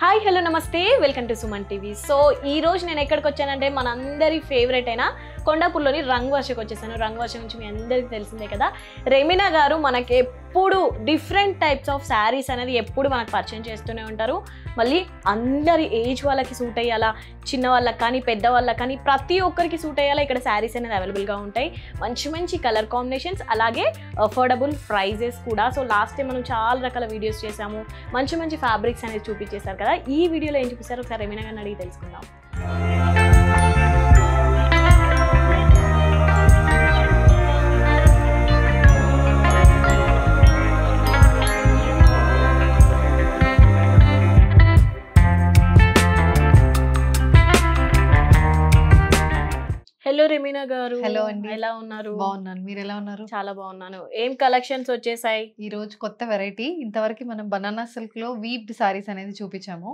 Hi hello నమస్తే welcome to Suman TV so ఈ రోజు నేను ఎక్కడికి వచ్చానంటే మన అందరి ఫేవరెట్ అయినా కొండాపూర్లోని రంగవాషకు వచ్చేసాను రంగవాష నుంచి మీ అందరికీ తెలిసిందే కదా రెమినా గారు మనకి ఎప్పుడు డిఫరెంట్ టైప్స్ ఆఫ్ శారీస్ అనేది ఎప్పుడు మనకు పరిచయం చేస్తూనే ఉంటారు మళ్ళీ అందరి ఏజ్ వాళ్ళకి సూట్ అయ్యాలా చిన్న వాళ్ళకి కానీ పెద్ద వాళ్ళకి కానీ ప్రతి ఒక్కరికి సూట్ అయ్యాలా ఇక్కడ శారీస్ అనేది అవైలబుల్గా ఉంటాయి మంచి మంచి కలర్ కాంబినేషన్స్ అలాగే అఫోర్డబుల్ ప్రైజెస్ కూడా సో లాస్ట్ టైం మనం చాలా రకాల వీడియోస్ చేసాము మంచి మంచి ఫ్యాబ్రిక్స్ అనేది చూపించేశారు కదా ఈ వీడియోలో ఏం చూపిస్తారు ఒకసారి ఏమైనా కానీ అడిగి తెలుసుకుందాం హలో రెమీనా గారు హలో అండి ఎలా ఉన్నారు బాగున్నాను మీరు ఎలా ఉన్నారు చాలా బాగున్నాను ఏం కలెక్షన్స్ వచ్చేసాయి ఈ రోజు కొత్త వెరైటీ ఇంతవరకు మనం బనానా సిల్క్ లో వీప్డ్ సారీస్ అనేది చూపించాము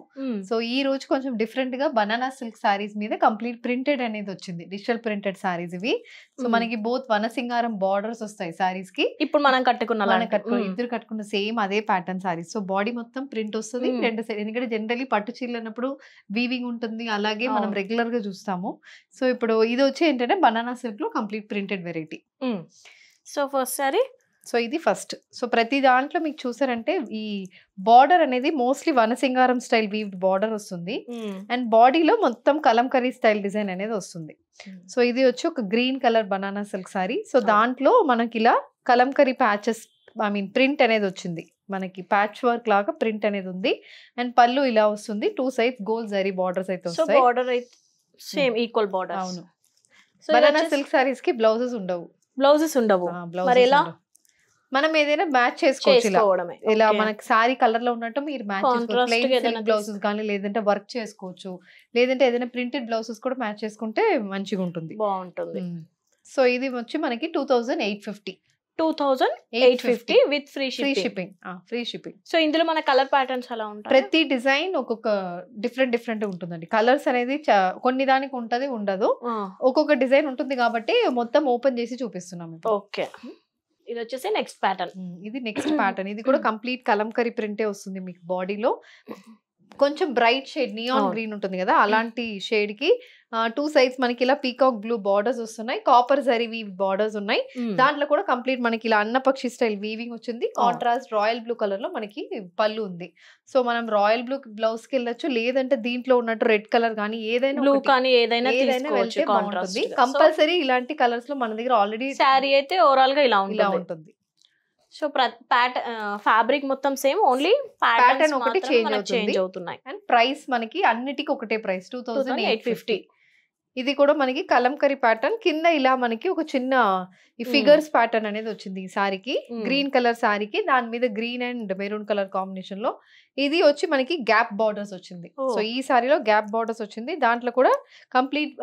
సో ఈ రోజు కొంచెం డిఫరెంట్ గా బనానా సిల్క్ సారీస్ మీద కంప్లీట్ ప్రింటెడ్ అనేది వచ్చింది డిజిటల్ ప్రింటెడ్ సారీస్ ఇవి సో మనకి బోత్ వనసింగారం బార్డర్స్ వస్తాయి సారీస్ కి ఇప్పుడు మనం కట్టుకున్న ఇద్దరు కట్టుకున్న సేమ్ అదే ప్యాటర్న్ సారీస్ సో బాడీ మొత్తం ప్రింట్ వస్తుంది రెండు సైడ్ ఎందుకంటే జనరలీ పట్టు చీరలు అన్నప్పుడు వీవింగ్ ఉంటుంది అలాగే మనం రెగ్యులర్ గా చూస్తాము సో ఇప్పుడు ఇది వచ్చి ఏంటంటే బనానా సిల్క్ లో complete printed variety so first sari so ఇది ఫస్ట్ సో ప్రతి దాంట్లో మీకు చూసారంటే ఈ బార్డర్ అనేది మోస్ట్లీ వనసింగారం స్టైల్ వీవ్డ్ బార్డర్ వస్తుంది అండ్ బాడీలో మొత్తం కలంకరీ స్టైల్ డిజైన్ అనేది వస్తుంది సో ఇది వచ్చి ఒక green colour banana silk sari so దాంట్లో మనకి ఇలా kalamkari patches I mean print అనేది వచ్చింది మనకి ప్యాచ్ వర్క్ లాగా ప్రింట్ అనేది ఉంది అండ్ పళ్ళు ఇలా వస్తుంది two side gold zari borders అయితే వస్తాయి బార్డర్ అయితే సేమ్ ఈక్వల్ బార్డర్ అవును బనానా సిల్క్ సారీస్ కి బ్లౌజెస్ ఉండవు బ్లౌజెస్ ఉండవు మరి ఎలా మనం ఏదైనా మ్యాచ్ చేసుకోవచ్చు ఇలా మనకి సారీ కలర్ లో ఉన్నట్టు మీరు మ్యాచ్ బ్లౌజెస్ కానీ లేదంటే వర్క్ చేసుకోవచ్చు లేదంటే ఏదైనా ప్రింటెడ్ బ్లౌజెస్ కూడా మ్యాచ్ చేసుకుంటే మంచిగా ఉంటుంది బాగుంటుంది సో ఇది వచ్చి మనకి two thousand eight fifty two eight fifty with free free shipping free shipping so ఇందులో మన కలర్ ప్యాటర్న్స్ అలా ఉంటాయి ప్రతి డిజైన్ ఒక్కొక్క డిఫరెంట్ డిఫరెంట్ ఉంటుందండి కలర్స్ అనేది కొన్ని దానికి ఉంటది ఉండదు ఒక్కొక్క డిజైన్ ఉంటుంది కాబట్టి మొత్తం ఓపెన్ చేసి చూపిస్తున్నాం ఓకే hmm? ఇది వచ్చేసి నెక్స్ట్ ప్యాటర్న్ hmm, ఇది నెక్స్ట్ ప్యాటర్న్ ఇది కూడా కంప్లీట్ కలంకరీ ప్రింటే వస్తుంది మీకు బాడీలో కొంచెం బ్రైట్ షేడ్ నియాన్ గ్రీన్ ఉంటుంది కదా అలాంటి షేడ్ కి టూ సైడ్స్ మనకి ఇలా పీకాక్ బ్లూ బార్డర్స్ వస్తున్నాయి కాపర్ జరీ బార్డర్స్ ఉన్నాయి hmm. దాంట్లో కూడా కంప్లీట్ మనకి ఇలా అన్నపక్షి స్టైల్ వీవింగ్ వచ్చింది కాంట్రాస్ట్ రాయల్ బ్లూ కలర్ లో మనకి పళ్ళు ఉంది సో మనం రాయల్ బ్లూ బ్లౌజ్ కి వెళ్ళొచ్చు లేదంటే దీంట్లో ఉన్నట్టు రెడ్ కలర్ కానీ ఏదైనా బ్లూ కానీ ఏదైనా వెళ్తే బాగుంటుంది కంపల్సరీ ఇలాంటి కలర్స్ లో మన దగ్గర ఆల్రెడీ శారీ అయితే ఓవరాల్ గా ఇలా ఉంటుంది సో ఫ్యాబ్రిక్ మొత్తం సేమ్ ఓన్లీ ప్యాటర్న్ ఒకటి చేంజ్ అవుతున్నాయి అండ్ ప్రైస్ మనకి అన్నిటికీ ఒకటే price two thousand eight fifty ఇది కూడా మనకి కలంకరీ ప్యాటర్న్ కింద ఇలా మనకి ఒక చిన్న ఈ ఫిగర్స్ ప్యాటర్న్ అనేది వచ్చింది ఈ సారీకి గ్రీన్ కలర్ సారీకి దాని మీద green and maroon colour combination లో ఇది వచ్చి మనకి గ్యాప్ బార్డర్స్ వచ్చింది సో ఈ సారీలో గ్యాప్ బార్డర్స్ వచ్చింది దాంట్లో కూడా కంప్లీట్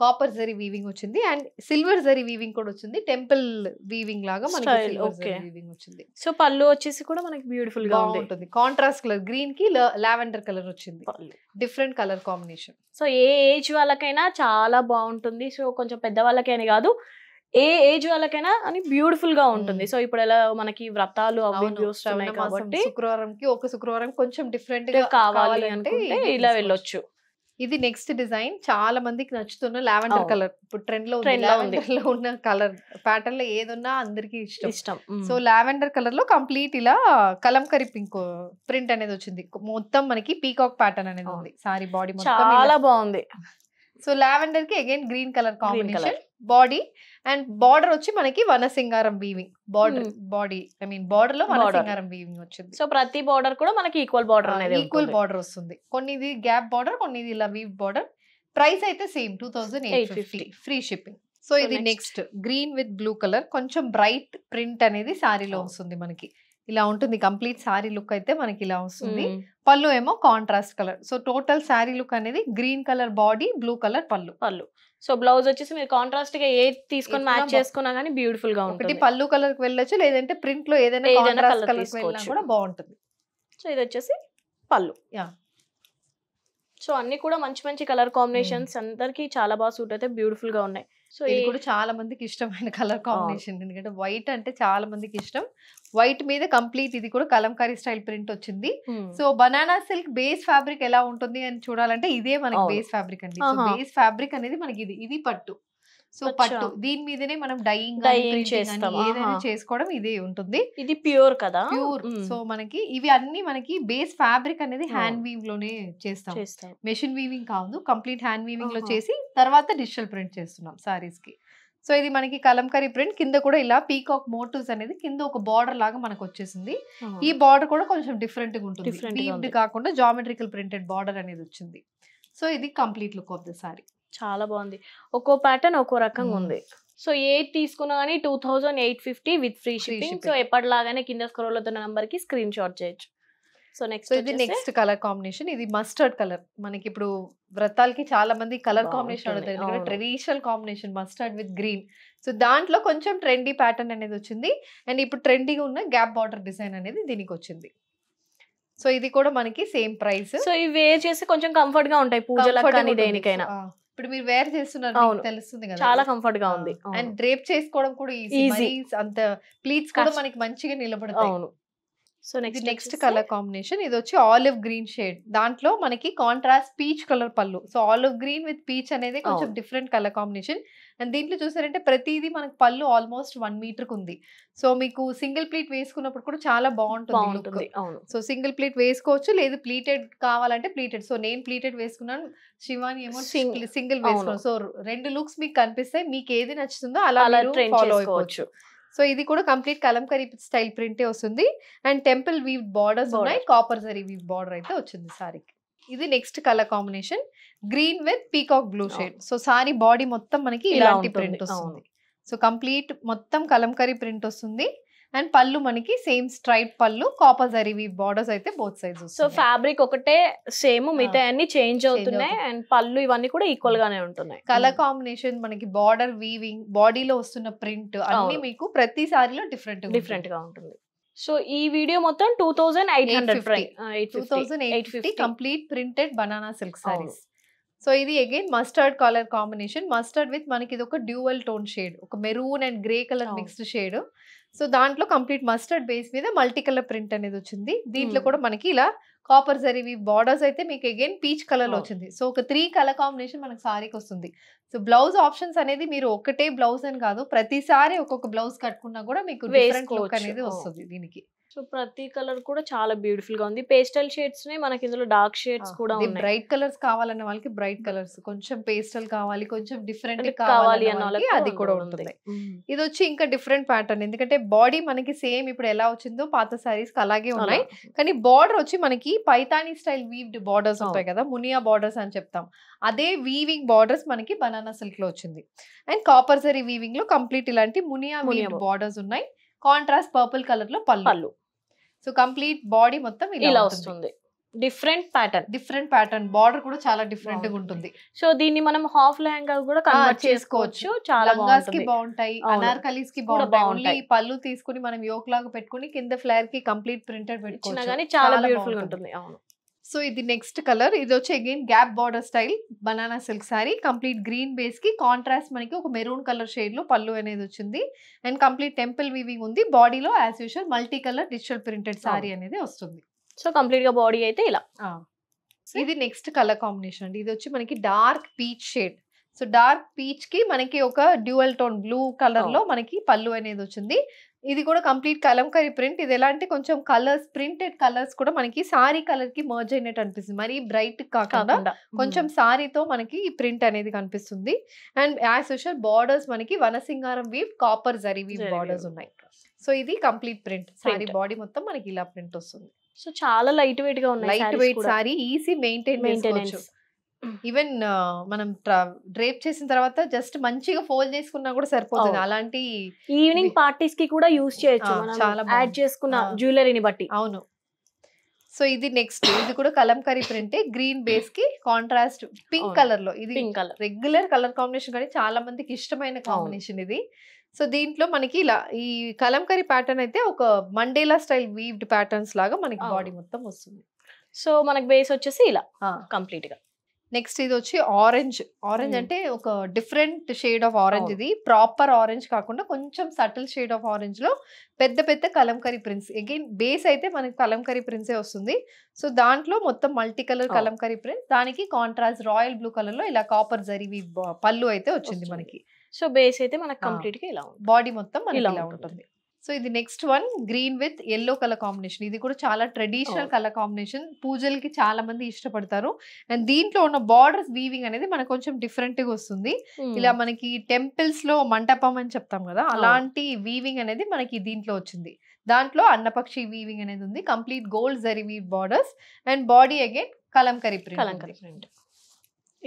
కాపర్ జరీ వీవింగ్ వచ్చింది అండ్ సిల్వర్ జరీ వీవింగ్ కూడా వచ్చింది టెంపుల్ వీవింగ్ లాగా మనకి వీవింగ్ వచ్చింది సో పళ్ళు వచ్చేసి కూడా మనకి బ్యూటిఫుల్ గా ఉంటుంది కాంట్రాస్ట్ కలర్ గ్రీన్ కి లావెండర్ కలర్ వచ్చింది డిఫరెంట్ కలర్ కాంబినేషన్ సో ఏ ఏజ్ వాళ్ళకైనా చాలా బాగుంటుంది సో కొంచెం పెద్ద వాళ్ళకైనా కాదు ఏ ఏజ్ వాళ్ళకైనా అని బ్యూటిఫుల్ గా ఉంటుంది సో ఇప్పుడు ఎలా మనకి వ్రతాలు అవి చూస్తున్నాయి కాబట్టి శుక్రవారం కి ఒక శుక్రవారం కొంచెం డిఫరెంట్ గా కావాలి అంటే ఇలా వెళ్ళొచ్చు ఇది నెక్స్ట్ డిజైన్ చాలా మందికి నచ్చుతున్న లావెండర్ కలర్ ఇప్పుడు ట్రెండ్ లో లో ఉన్న కలర్ ప్యాటర్న్ లో ఏదున్నా అందరికి ఇష్టం ఇష్టం సో లావెండర్ కలర్ లో కంప్లీట్ ఇలా కరి పింక్ ప్రింట్ అనేది వచ్చింది మొత్తం మనకి పీకాక్ ప్యాటర్న్ అనేది ఉంది సారీ బాడీ చాలా బాగుంది సో లావెండర్ కి again green colour combination body and border వచ్చి మనకి వనసింగారం weaving border hmm. Body I mean border లో వనసింగారం వీవింగ్ వచ్చింది సో ప్రతి బార్డర్ కూడా మనకి ఈక్వల్ బార్డర్ అనేది ఈక్వల్ బార్డర్ వస్తుంది కొన్ని ఇది గ్యాప్ బార్డర్ కొన్ని ఇది ఇలా వీవ్ బార్డర్ ప్రైస్ అయితే same two thousand eight fifty free shipping so ఇది next green with blue colour కొంచెం బ్రైట్ ప్రింట్ అనేది సారీలో oh. వస్తుంది మనకి ఇలా ఉంటుంది కంప్లీట్ శారీ లుక్ అయితే మనకి ఇలా వస్తుంది hmm. పళ్ళు ఏమో contrast colour so total sari look అనేది green colour body blue colour పళ్ళు పళ్ళు సో బ్లౌజ్ వచ్చేసి మీరు కాంట్రాస్ట్ గా ఏ తీసుకొని మ్యాచ్ చేసుకున్నా కానీ బ్యూటిఫుల్ గా ఉంటుంది పళ్ళు కలర్ కి వెళ్ళొచ్చు లేదంటే ప్రింట్ లో ఏదైనా ఏదైనా కలర్ కూడా బాగుంటుంది సో ఇది వచ్చేసి పళ్ళు యా సో అన్ని కూడా మంచి మంచి కలర్ కాంబినేషన్స్ అందరికి చాలా బాగా సూట్ అయితే బ్యూటిఫుల్ గా ఉన్నాయి సో ఇది కూడా చాలా మందికి ఇష్టమైన కలర్ కాంబినేషన్ ఎందుకంటే వైట్ అంటే చాలా మందికి ఇష్టం వైట్ మీద కంప్లీట్ ఇది కూడా కలంకారీ స్టైల్ ప్రింట్ వచ్చింది so banana silk base fabric ఎలా ఉంటుంది అని చూడాలంటే ఇదే మనకి బేస్ ఫ్యాబ్రిక్ అండి బేస్ ఫ్యాబ్రిక్ అనేది మనకి ఇది ఇది పట్టు సో పట్టు దీని మీదనే మనం డైయింగ్ డైయింగ్ చేస్తాం ఏదైనా చేసుకోవడం ఇదే ఉంటుంది ఇది ప్యూర్ కదా ప్యూర్ సో మనకి ఇవి అన్ని మనకి బేస్ ఫ్యాబ్రిక్ అనేది హ్యాండ్ వీవ్ లోనే చేస్తాం మెషిన్ వీవింగ్ కాదు కంప్లీట్ హ్యాండ్ వీవింగ్ లో చేసి తర్వాత డిజిటల్ ప్రింట్ చేస్తున్నాం సారీస్ కి సో ఇది మనకి కలంకరీ ప్రింట్ కింద కూడా ఇలా పీకాక్ మోటివ్స్ అనేది కింద ఒక బార్డర్ లాగా మనకు వచ్చేసింది ఈ బార్డర్ కూడా కొంచెం డిఫరెంట్ గా ఉంటుంది కాకుండా జామెట్రికల్ ప్రింటెడ్ బార్డర్ అనేది వచ్చింది సో ఇది complete look of the sari చాలా బాగుంది ఒక్కో ప్యాటర్న్ ఒక్కో రకంగా ఉంది సో ఏ తీసుకున్నా కానీ two thousand eight fifty with free shipping so ఎప్పటిలాగానే కింద స్క్రోల్ అవుతున్న నెంబర్ కి స్క్రీన్ షాట్ చేయొచ్చు సో నెక్స్ట్ ఇది నెక్స్ట్ కలర్ కాంబినేషన్ ఇది మస్టర్డ్ కలర్ మనకి ఇప్పుడు వ్రతాలకి చాలా మంది colour combination traditional combination mustard with green so దాంట్లో కొంచెం ట్రెండీ ప్యాటర్న్ అనేది వచ్చింది అండ్ ఇప్పుడు ట్రెండీగా ఉన్న గ్యాప్ బార్డర్ డిజైన్ అనేది దీనికి వచ్చింది సో ఇది కూడా మనకి సేమ్ ప్రైస్ సో ఇవి వేర్ చేసి కొంచెం కంఫర్ట్ గా ఉంటాయి పూజలు దేనికైనా ఇప్పుడు మీరు వేర్ చేస్తున్నారు తెలుస్తుంది కదా చాలా కంఫర్ట్ గా ఉంది అండ్ డ్రేప్ చేసుకోవడం కూడా ఈజీ అంత ప్లీట్స్ కూడా మనకి మంచిగా నిలబడతాయి అవును so next next colour combination ఇది వచ్చి ఆలివ్ గ్రీన్ షేడ్ దాంట్లో మనకి కాంట్రాస్ట్ పీచ్ కలర్ పళ్ళు so olive green with peach అనేది కొంచెం డిఫరెంట్ కలర్ కాంబినేషన్ అండ్ దీంట్లో చూసారంటే ప్రతిదీ మనకి పళ్ళు ఆల్మోస్ట్ వన్ మీటర్కి ఉంది సో మీకు సింగిల్ ప్లీట్ వేసుకున్నప్పుడు కూడా చాలా బాగుంటుంది సో సింగిల్ ప్లీట్ వేసుకోవచ్చు లేదు ప్లీటెడ్ కావాలంటే ప్లీటెడ్ సో నేను ప్లీటెడ్ వేసుకున్నాను శివాని ఏమో సింగిల్ వేసుకున్నాను సో రెండు లుక్స్ మీకు కనిపిస్తాయి మీకు ఏది నచ్చుతుందో అలా ఫాలో అయిపోవచ్చు సో ఇది కూడా కంప్లీట్ కలంకరీ స్టైల్ ప్రింటే వస్తుంది అండ్ టెంపుల్ వీవ్ బార్డర్స్ ఉన్నాయి కాపర్ జరీ వీవ్ బార్డర్ అయితే వచ్చింది సారీకి ఇది next colour combination green with peacock blue shade so sari body మొత్తం మనకి ఇలాంటి ప్రింట్ వస్తుంది సో కంప్లీట్ మొత్తం కలంకరీ ప్రింట్ వస్తుంది అండ్ పళ్ళు మనకి సేమ్ స్ట్రైట్ పళ్ళు కాపర్ జరీ బార్డర్స్ అయితే బోత్ సైజ్ సో ఫ్యాబ్రిక్ ఒకటే సేమ్ మిగతా అన్ని చేంజ్ అవుతున్నాయి అండ్ పళ్ళు ఇవన్నీ కూడా ఈక్వల్ hmm. గానే ఉంటున్నాయి కలర్ కాంబినేషన్ hmm. మనకి బార్డర్ వీవింగ్ బాడీలో వస్తున్న ప్రింట్ అన్ని మీకు ప్రతి డిఫరెంట్ డిఫరెంట్ గా ఉంటుంది సో ఈ వీడియో మొత్తం two thousand eight hundred two thousand eight fifty complete printed banana silk saris so ఇది again mustard colour combination mustard with మనకి ఇది ఒక డ్యూవల్ టోన్ షేడ్ ఒక maroon and grey colour mixed shade so దాంట్లో complete mustard base మీద multi colour print అనేది వచ్చింది దీంట్లో hmm. కూడా మనకి ఇలా కాపర్ జరివి బార్డర్స్ అయితే మీకు అగైన్ పీచ్ కలర్ వచ్చింది సో ఒక త్రీ కలర్ కాంబినేషన్ మనకు సారీకి వస్తుంది సో బ్లౌజ్ ఆప్షన్స్ అనేది మీరు ఒకటే బ్లౌజ్ అని కాదు ప్రతిసారి ఒక్కొక్క బ్లౌజ్ కట్టుకున్నా కూడా మీకు డిఫరెంట్ లుక్ అనేది oh. వస్తుంది దీనికి సో ప్రతి కలర్ కూడా చాలా బ్యూటిఫుల్ గా ఉంది పేస్టల్ షేడ్స్ మనకి ఇందులో డార్క్ షేడ్స్ కూడా ఉన్నాయి బ్రైట్ కలర్స్ కావాలన్న వాళ్ళకి బ్రైట్ కలర్స్ కొంచెం పేస్టల్ కావాలి కొంచెం డిఫరెంట్ కావాలి అన్న వాళ్ళకి అది కూడా ఉంటుంది ఇది వచ్చి ఇంకా డిఫరెంట్ ప్యాటర్న్ ఎందుకంటే బాడీ మనకి సేమ్ ఇప్పుడు ఎలా వచ్చిందో పాత సారీస్ అలాగే ఉన్నాయి కానీ బార్డర్ వచ్చి మనకి పైతానీ స్టైల్ వీవ్డ్ బార్డర్స్ ఉంటాయి కదా మునియా బార్డర్స్ అని చెప్తాం అదే వీవింగ్ బార్డర్స్ మనకి బనానా సిల్క్ లో వచ్చింది అండ్ కాపర్ సరీ వీవింగ్ లో కంప్లీట్ ఇలాంటి మునియా వీవ్డ్ బార్డర్స్ ఉన్నాయి కాంట్రాస్ట్ పర్పుల్ కలర్ లో పళ్ళు సో కంప్లీట్ బాడీ మొత్తం ఇలా వస్తుంది different pattern different pattern border కూడా చాలా డిఫరెంట్ గా ఉంటుంది సో దీన్ని మనం హాఫ్ లెహంగా కూడా కన్వర్ట్ చేసుకోవచ్చు చాలా లంగాస్ కి బాగుంటాయి అనార్కలీస్ కి బాగుంటాయి పళ్ళు తీసుకుని మనం యోక్ లాగా పెట్టుకుని కింద ఫ్లేర్ కి కంప్లీట్ ప్రింటెడ్ పెట్టుకున్నా చాలా బ్యూటిఫుల్ ఉంటుంది అవును సో ఇది నెక్స్ట్ కలర్ ఇది వచ్చి again gap border style banana silk sari complete green base కి కాంట్రాస్ట్ మనకి ఒక మెరూన్ కలర్ షేడ్ లో పళ్ళు అనేది వచ్చింది అండ్ కంప్లీట్ టెంపుల్ వీవింగ్ ఉంది బాడీలో as usual multi colour digital printed sari అనేది వస్తుంది సో కంప్లీట్ గా బాడీ అయితే ఇలా ఇది నెక్స్ట్ కలర్ కాంబినేషన్ అండి ఇది వచ్చి మనకి dark peach shade so dark peach కి మనకి ఒక డ్యూయల్ టోన్ బ్లూ కలర్ లో మనకి పళ్ళు అనేది వచ్చింది ఇది కూడా కంప్లీట్ కలంకారీ ప్రింట్ ఇది ఎలా అంటే కొంచెం కలర్స్ ప్రింటెడ్ కలర్స్ కూడా మనకి సారీ కలర్ కి మర్జ్ అయినట్టు అనిపిస్తుంది మరి బ్రైట్ కాకుండా కొంచెం సారీతో మనకి ఈ ప్రింట్ అనేది కనిపిస్తుంది అండ్ యాజ్ యూషువల్ బార్డర్స్ మనకి వనసింగారం weave copper zari weave borders ఉన్నాయి సో ఇది కంప్లీట్ ప్రింట్ సారీ బాడీ మొత్తం మనకి ఇలా ప్రింట్ వస్తుంది సో చాలా లైట్ వెయిట్ గా ఉన్నాయి light weight sari easy maintain maintenance even మనం డ్రేప్ చేసిన తర్వాత జస్ట్ మంచిగా ఫోల్డ్ చేసుకున్నా కూడా సరిపోతుంది అలాంటి ఈవినింగ్ పార్టీస్ కి కూడా యూస్ చేయొచ్చు చాలా యాడ్ చేసుకున్న జ్యువెలరీని బట్టి అవును సో ఇది నెక్స్ట్ ఇది కూడా కలంకరీ ప్రింటే గ్రీన్ బేస్ కి కాంట్రాస్ట్ పింక్ కలర్ లో ఇది కలర్ రెగ్యులర్ కలర్ కాంబినేషన్ కానీ చాలా మందికి ఇష్టమైన కాంబినేషన్ ఇది సో దీంట్లో మనకి ఇలా ఈ కలంకరీ ప్యాటర్న్ అయితే ఒక మండేలా స్టైల్ వీవ్డ్ ప్యాటర్న్స్ లాగా మనకి బాడీ మొత్తం వస్తుంది సో మనకి బేస్ వచ్చేసి ఇలా కంప్లీట్ గా నెక్స్ట్ ఇది వచ్చి ఆరెంజ్ ఆరెంజ్ అంటే ఒక డిఫరెంట్ షేడ్ ఆఫ్ ఆరెంజ్ ఇది ప్రాపర్ ఆరెంజ్ కాకుండా కొంచెం సటిల్ షేడ్ ఆఫ్ ఆరెంజ్ లో పెద్ద పెద్ద కలంకరీ ప్రింట్స్ అగైన్ బేస్ అయితే మనకి కలంకరీ ప్రింట్సే వస్తుంది సో దాంట్లో మొత్తం మల్టీ కలర్ కలంకరీ ప్రింట్ దానికి కాంట్రాస్ట్ రాయల్ బ్లూ కలర్ లో ఇలా కాపర్ జరివి పళ్ళు అయితే వచ్చింది మనకి సో బేస్ అయితే మనకి కంప్లీట్ గా ఇలా బాడీ మొత్తం మనకి ఇలా ఉంటుంది సో ఇది next one green with yellow colour combination ఇది కూడా చాలా ట్రెడిషనల్ కలర్ కాంబినేషన్ పూజలకి చాలా మంది ఇష్టపడతారు అండ్ దీంట్లో ఉన్న బార్డర్ వీవింగ్ అనేది మనకు కొంచెం డిఫరెంట్ గా వస్తుంది hmm. ఇలా మనకి టెంపుల్స్ లో మంటపం అని చెప్తాం కదా oh. అలాంటి వీవింగ్ అనేది మనకి దీంట్లో వచ్చింది దాంట్లో అన్నపక్షి వీవింగ్ అనేది ఉంది complete gold zari weave borders and body again Kalamkari print Kalamkari print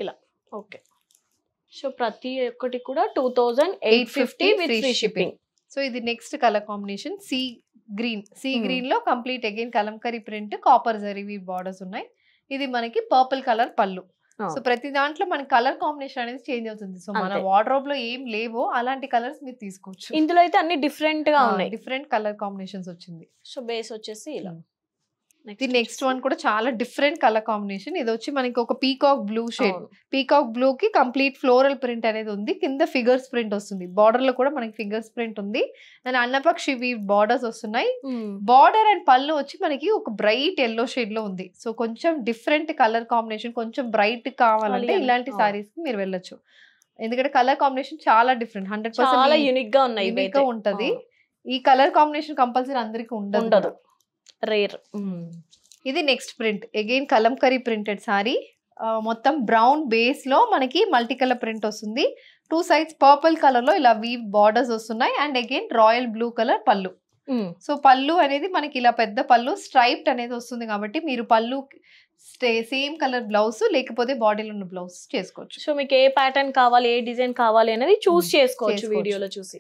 ఇలా ఓకే సో ప్రతి ఒక్కటి కూడా two thousand eight fifty with shipping so ఇది next colour combination sea green sea లో complete again Kalamkari print copper జరివి బార్డర్స్ ఉన్నాయి ఇది మనకి పర్పుల్ కలర్ పళ్ళు సో ప్రతి దాంట్లో మన కలర్ కాంబినేషన్ అనేది చేంజ్ అవుతుంది సో మన వార్డ్రోబ్ లో ఏం లేవో అలాంటి కలర్స్ మీరు తీసుకోవచ్చు ఇందులో అయితే అన్ని డిఫరెంట్ గా ఉన్నాయి డిఫరెంట్ కలర్ కాంబినేషన్స్ వచ్చింది సో బేస్ వచ్చేసి ఇలా ది నెక్స్ట్ వన్ కూడా చాలా డిఫరెంట్ కలర్ కాంబినేషన్ ఇది వచ్చి మనకి ఒక peacock blue shade peacock blue కి కంప్లీట్ ఫ్లోరల్ ప్రింట్ అనేది ఉంది కింద ఫిగర్స్ ప్రింట్ వస్తుంది బార్డర్ లో కూడా మనకి ఫిగర్స్ ప్రింట్ ఉంది దాని అన్నపక్షి బార్డర్స్ వస్తున్నాయి బార్డర్ అండ్ పళ్ళు వచ్చి మనకి ఒక బ్రైట్ ఎల్లో షేడ్ లో ఉంది సో కొంచెం డిఫరెంట్ కలర్ కాంబినేషన్ కొంచెం బ్రైట్ కావాలంటే ఇలాంటి సారీస్ కి మీరు వెళ్ళొచ్చు ఎందుకంటే కలర్ కాంబినేషన్ చాలా డిఫరెంట్ హండ్రెడ్ పర్సెంట్ యూనిక్ గా ఉన్నాయి యూనిక్ గా ఉంటది ఈ కలర్ కాంబినేషన్ కంపల్సరీ అందరికి ఉండదు రేర్ hmm. ఇది next print again Kalamkari printed sari మొత్తం బ్రౌన్ బేస్లో మనకి మల్టీ కలర్ ప్రింట్ వస్తుంది టూ సైడ్స్ పర్పుల్ కలర్లో ఇలా వీ బార్డర్స్ వస్తున్నాయి and again royal blue colour పళ్ళు సో hmm. పళ్ళు అనేది మనకి ఇలా పెద్ద పళ్ళు స్ట్రైప్డ్ అనేది వస్తుంది కాబట్టి మీరు పళ్ళు సేమ్ కలర్ బ్లౌజ్ లేకపోతే బాడీలో ఉన్న బ్లౌజ్ చేసుకోవచ్చు సో మీకు ఏ ప్యాటర్న్ కావాలి ఏ డిజైన్ కావాలి అనేది hmm. చూస్ చేసుకోవచ్చు వీడియోలో చూసి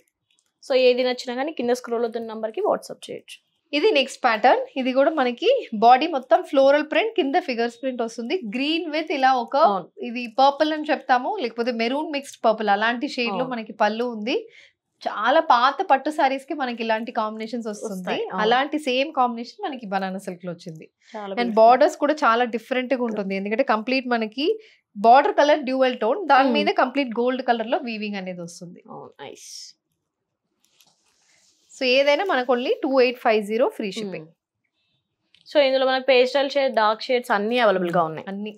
సో ఏది నచ్చినా కానీ కింద స్క్రోల్ అవుతున్న నెంబర్కి వాట్సాప్ చేయొచ్చు ఇది నెక్స్ట్ ప్యాటర్న్ ఇది కూడా మనకి బాడీ మొత్తం ఫ్లోరల్ ప్రింట్ కింద ఫిగర్స్ ప్రింట్ వస్తుంది గ్రీన్ విత్ ఇలా ఒక ఇది పర్పుల్ అని చెప్తాము లేకపోతే మెరూన్ మిక్స్డ్ పర్పుల్ అలాంటి షేడ్ లో మనకి పళ్ళు ఉంది చాలా పాత పట్టు సారీస్ కి మనకి ఇలాంటి కాంబినేషన్స్ వస్తుంది అలాంటి సేమ్ కాంబినేషన్ మనకి బనానా సిల్క్ లో వచ్చింది అండ్ బార్డర్స్ కూడా చాలా డిఫరెంట్ గా ఉంటుంది ఎందుకంటే కంప్లీట్ మనకి బార్డర్ కలర్ డ్యూవల్ టోన్ దాని hmm. మీద కంప్లీట్ గోల్డ్ కలర్ లో వీవింగ్ అనేది వస్తుంది సో ఏదైనా మనకు only two eight five zero free shipping so ఇందులో మనకి పేస్టల్ షేడ్ డార్క్ షేడ్స్ అన్ని అవైలబుల్ గా ఉన్నాయి అన్ని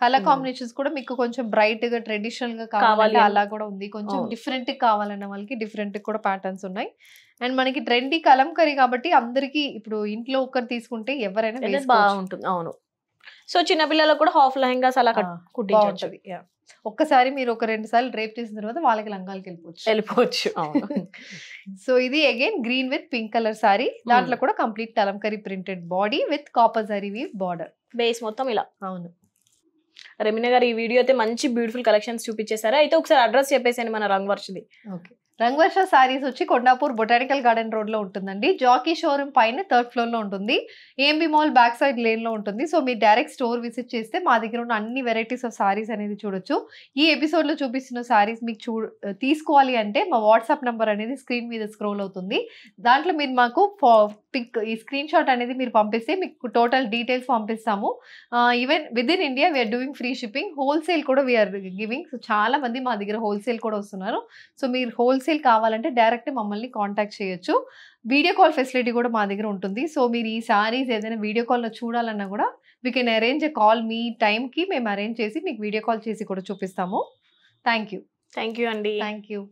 కలర్ కాంబినేషన్స్ కూడా మీకు కొంచెం బ్రైట్ గా ట్రెడిషనల్ గా కావాలి అలా కూడా ఉంది కొంచెం డిఫరెంట్ oh. కావాలన్న వాళ్ళకి డిఫరెంట్ కూడా ప్యాటర్న్స్ ఉన్నాయి అండ్ మనకి ట్రెండీ కలంకరీ కాబట్టి అందరికి ఇప్పుడు ఇంట్లో ఒకరు తీసుకుంటే ఎవరైనా బాగుంటుంది అవును సో చిన్న పిల్లలకు కూడా హాఫ్ లెహంగాస్ అలా కుట్టించవచ్చు ఒక్కసారి మీరు ఒక రెండు సార్లు రేప్ చేసిన తర్వాత వాళ్ళకి లంగాలకి వెళ్ళిపోవచ్చు వెళ్ళిపోవచ్చు సో ఇది again green with pink colour sari దాంట్లో కూడా complete Kalamkari printed body with copper zari weave border base మొత్తం ఇలా అవును రమీనా గారు ఈ వీడియో అయితే మంచి బ్యూటిఫుల్ కలెక్షన్స్ చూపించేశారు అయితే ఒకసారి అడ్రస్ చెప్పేసాను మన రంగ్ వర్షది ఓకే రంగవర్ష శారీస్ వచ్చి కొండాపూర్ బొటానికల్ గార్డెన్ రోడ్లో ఉంటుందండి జాకీ షోరూమ్ పైన థర్డ్ ఫ్లోర్లో ఉంటుంది ఏంబి మాల్ బ్యాక్ సైడ్ లేన్లో ఉంటుంది సో మీరు డైరెక్ట్ స్టోర్ విజిట్ చేస్తే మా దగ్గర ఉన్న అన్ని వెరైటీస్ ఆఫ్ సారీస్ అనేది చూడొచ్చు ఈ ఎపిసోడ్లో చూపిస్తున్న శారీస్ మీకు చూ తీసుకోవాలి అంటే మా వాట్సాప్ నెంబర్ అనేది స్క్రీన్ మీద స్క్రోల్ అవుతుంది దాంట్లో మీరు మాకు పిక్ ఈ స్క్రీన్ షాట్ అనేది మీరు పంపిస్తే మీకు టోటల్ డీటెయిల్స్ పంపిస్తాము even within India we are doing free shipping wholesale కూడా వీఆర్ గివింగ్ సో చాలా మంది మా దగ్గర హోల్సేల్ కూడా వస్తున్నారు సో మీరు హోల్సేల్ హోల్సేల్ కావాలంటే డైరెక్ట్ మమ్మల్ని కాంటాక్ట్ చేయొచ్చు వీడియో కాల్ ఫెసిలిటీ కూడా మా దగ్గర ఉంటుంది సో మీరు ఈ సారీస్ ఏదైనా వీడియో కాల్లో చూడాలన్నా కూడా we can arrange a call మీ టైంకి మేము అరేంజ్ చేసి మీకు వీడియో కాల్ చేసి కూడా చూపిస్తాము థ్యాంక్ యూ థ్యాంక్ యూ అండి థ్యాంక్ యూ